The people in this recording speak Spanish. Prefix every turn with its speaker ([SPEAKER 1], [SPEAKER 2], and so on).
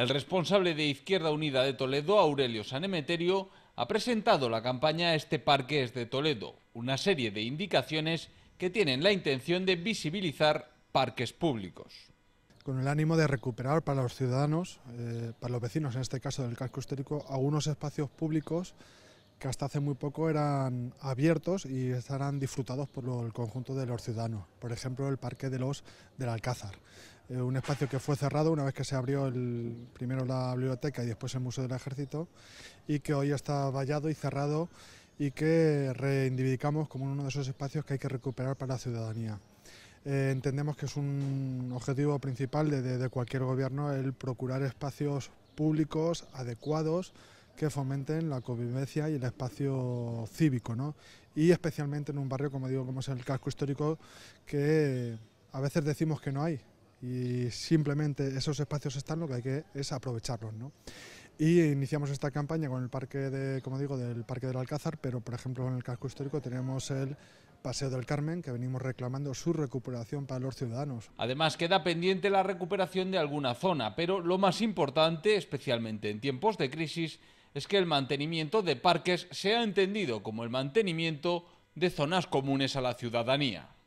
[SPEAKER 1] El responsable de Izquierda Unida de Toledo, Aurelio Sanemeterio, ha presentado la campaña Este Parque es de Toledo, una serie de indicaciones que tienen la intención de visibilizar parques públicos.
[SPEAKER 2] Con el ánimo de recuperar para los ciudadanos, eh, para los vecinos en este caso del casco histórico, algunos espacios públicos que hasta hace muy poco eran abiertos y estarán disfrutados por el conjunto de los ciudadanos. Por ejemplo, el Parque de los del Alcázar, eh, un espacio que fue cerrado una vez que se abrió primero la biblioteca y después el Museo del Ejército y que hoy está vallado y cerrado y que reivindicamos como uno de esos espacios que hay que recuperar para la ciudadanía. Eh, entendemos que es un objetivo principal de cualquier gobierno el procurar espacios públicos adecuados que fomenten la convivencia y el espacio cívico, ¿no? y especialmente en un barrio, como digo, como es el casco histórico, que a veces decimos que no hay y simplemente esos espacios están, lo que hay que es aprovecharlos. ¿no? Y iniciamos esta campaña con el parque de, como digo, del Parque del Alcázar, pero por ejemplo en el casco histórico tenemos el Paseo del Carmen, que venimos reclamando su recuperación para los ciudadanos.
[SPEAKER 1] Además, queda pendiente la recuperación de alguna zona, pero lo más importante, especialmente en tiempos de crisis, es que el mantenimiento de parques sea entendido como el mantenimiento de zonas comunes a la ciudadanía.